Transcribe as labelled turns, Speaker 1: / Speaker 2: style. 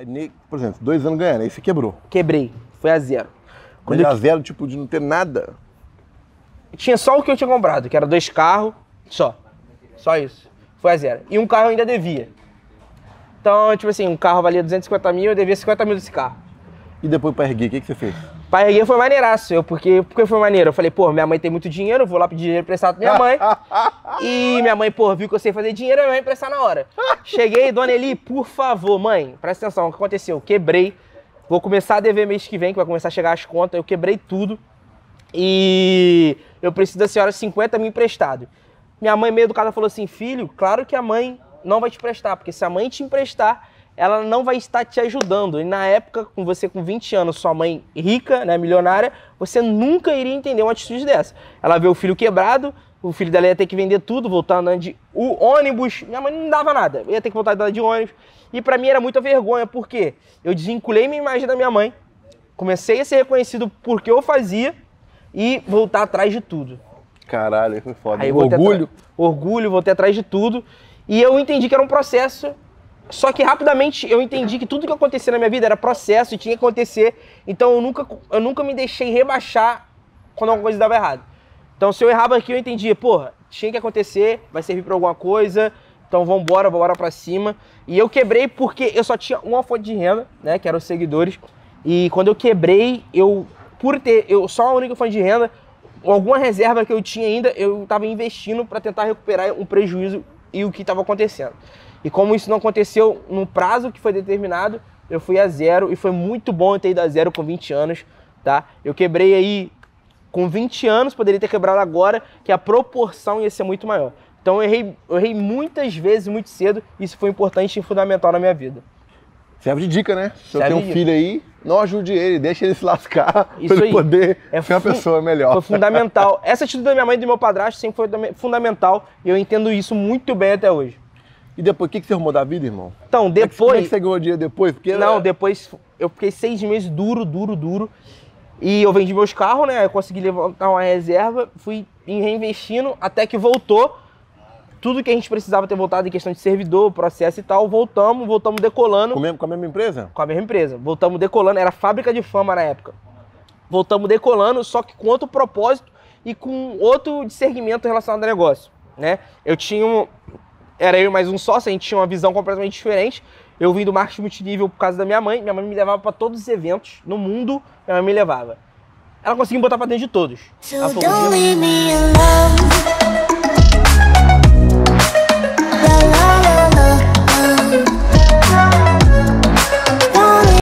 Speaker 1: Aí, por exemplo, dois anos ganhando, aí você quebrou. Quebrei, foi a zero. Quando eu... a zero, tipo, de não ter nada? Tinha só o que eu tinha comprado, que era dois carros, só. Só isso. Foi a zero. E um carro eu ainda devia. Então, tipo assim, um carro valia 250 mil, eu devia 50 mil desse carro. E depois pra erguer, o que, que você fez? Pra erguer foi maneiraço, eu, porque, porque foi maneiro. Eu falei, pô, minha mãe tem muito dinheiro, vou lá pedir dinheiro prestado pra minha mãe. E minha mãe, pô, viu que eu sei fazer dinheiro, minha mãe emprestar na hora. Cheguei, dona Eli, por favor, mãe, presta atenção, o que aconteceu? Quebrei. Vou começar a dever mês que vem, que vai começar a chegar as contas. Eu quebrei tudo. E eu preciso da senhora 50 mil emprestado. Minha mãe, meio educada, falou assim: filho, claro que a mãe não vai te emprestar, porque se a mãe te emprestar, ela não vai estar te ajudando. E na época, com você com 20 anos, sua mãe rica, né, milionária, você nunca iria entender uma atitude dessa. Ela vê o filho quebrado, o filho dela ia ter que vender tudo, voltar andando de o ônibus. Minha mãe não dava nada, eu ia ter que voltar andando de ônibus. E para mim era muita vergonha, porque eu desvinculei minha imagem da minha mãe, comecei a ser reconhecido porque eu fazia e voltar atrás de tudo. Caralho, foi foda. Aí, orgulho? Atrás, orgulho, voltei atrás de tudo. E eu entendi que era um processo, só que rapidamente eu entendi que tudo que acontecia na minha vida era processo e tinha que acontecer. Então eu nunca, eu nunca me deixei rebaixar quando alguma coisa dava errado. Então, se eu errava aqui, eu entendia, porra, tinha que acontecer, vai servir para alguma coisa, então vamos vambora pra para cima. E eu quebrei porque eu só tinha uma fonte de renda, né, que eram os seguidores. E quando eu quebrei, eu por ter eu só a única fonte de renda, alguma reserva que eu tinha ainda, eu estava investindo para tentar recuperar um prejuízo e o que estava acontecendo. E como isso não aconteceu no prazo que foi determinado, eu fui a zero e foi muito bom eu ter ido a zero com 20 anos, tá? Eu quebrei aí com 20 anos, poderia ter quebrado agora, que a proporção ia ser muito maior. Então eu errei, eu errei muitas vezes, muito cedo, e isso foi importante e fundamental na minha vida. Serve de dica, né? Se Serve eu tenho um filho aí, não ajude ele, deixe ele se lascar para ele poder é ser uma pessoa melhor. Foi fundamental. Essa atitude da minha mãe e do meu padrasto sempre foi fundamental e eu entendo isso muito bem até hoje. E depois, o que, que você arrumou da vida, irmão? Então, depois... Como é que, como é você ganhou depois? Porque não, era... É- depois eu fiquei seis meses duro, duro, duro. E eu vendi meus carros, né? Eu consegui levantar uma reserva, fui reinvestindo até que voltou. Tudo que a gente precisava ter voltado em questão de servidor, processo e tal, voltamos, voltamos decolando. Com, com a mesma empresa? Com a mesma empresa. Voltamos decolando, era fábrica de fama na época. Voltamos decolando, só que com outro propósito e com outro discernimento relacionado ao negócio, né? Eu tinha um... Era eu mais um sócio, a gente tinha uma visão completamente diferente eu vim do marketing multinível por causa da minha mãe. Minha mãe me levava para todos os eventos no mundo, minha mãe me levava. Ela conseguiu botar para dentro de todos. So assim, hum.